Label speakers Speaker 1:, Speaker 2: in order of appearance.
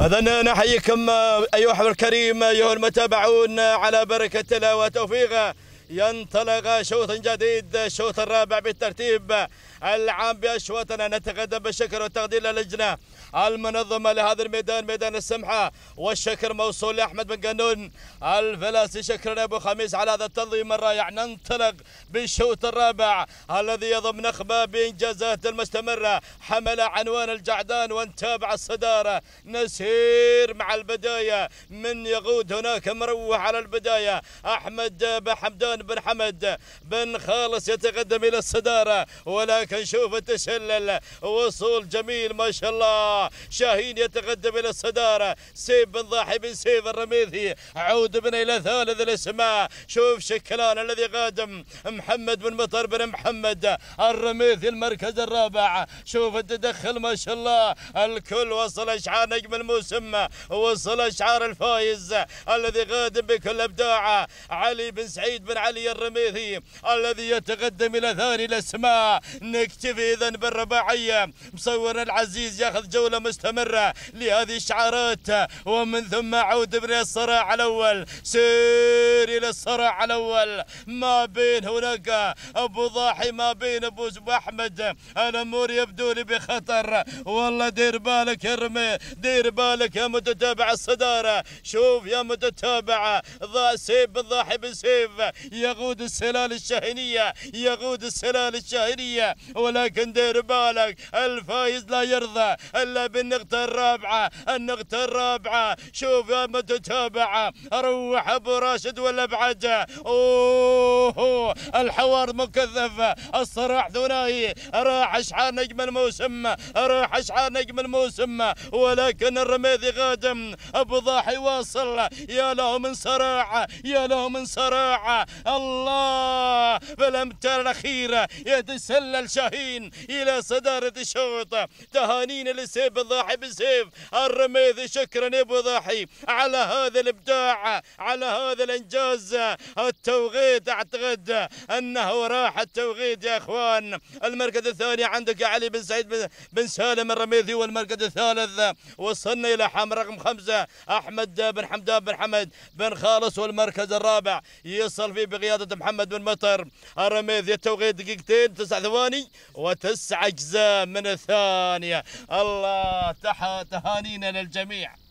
Speaker 1: اذا نحييكم ايها الكريم ايها المتابعون على بركه الله وتوفيقه ينطلق شوط جديد الشوط الرابع بالترتيب العام بأشواطنا نتقدم بالشكر والتقدير للجنة المنظمة لهذا الميدان ميدان السمحة والشكر موصول لأحمد بن قنون الفلاسي شكرا أبو خميس على هذا التنظيم الرائع ننطلق بالشوط الرابع الذي يضم نخبة بإنجازات المستمرة حمل عنوان الجعدان ونتابع الصدارة نسير مع البداية من يقود هناك مروح على البداية أحمد بحمدان سلمان بن حمد بن خالص يتقدم إلى الصدارة ولكن شوف التسلل وصول جميل ما شاء الله شاهين يتقدم إلى الصدارة سيف بن ضاحي بن سيف الرميثي عود بنا إلى ثالث الأسماء شوف شكلان الذي قادم محمد بن مطر بن محمد الرميثي المركز الرابع شوف التدخل ما شاء الله الكل وصل اشعار نجم الموسم وصل اشعار الفايز الذي قادم بكل ابداعه علي بن سعيد بن علي الرميثي الذي يتقدم إلى ثاني الأسماء نكتفي إذا بالرباعية مصور العزيز ياخذ جولة مستمرة لهذه الشعارات ومن ثم عود بن الصراع الأول سي يشير الى الصراع الاول ما بين هناك ابو ضاحي ما بين ابو احمد الامور يبدو لي بخطر والله دير بالك يا رمي دير بالك يا متتابع الصداره شوف يا متتابع ضا سيف ضاحي بسيف يقود السلال الشاهنيه يقود السلال الشاهنيه ولكن دير بالك الفايز لا يرضى الا بالنقطه الرابعه النقطه الرابعه شوف يا متتابع روح ابو راشد ولا بعد اوه الحوار مكثف الصراع ثنائي راح اشعار نجم الموسم راح اشعار نجم الموسم ولكن الرميذي غادم ابو ضاحي واصل يا له من صراع يا له من صراع الله في الامتار الاخيره يتسلل شاهين الى صداره الشوط تهانينا لسيف الضاحي بسيف الرميذي شكرا يا ابو ضاحي على هذا الابداع على هذا الانجاز يجوز التوغيد اعتقد انه راح التوغيد يا اخوان المركز الثاني عندك علي بن سعيد بن سالم الرميثي والمركز الثالث وصلنا الى حام رقم خمسه احمد بن حمدان بن حمد بن خالص والمركز الرابع يصل فيه بقياده محمد بن مطر الرميثي التوغيد دقيقتين تسع ثواني وتسع اجزاء من الثانيه الله تهانينا للجميع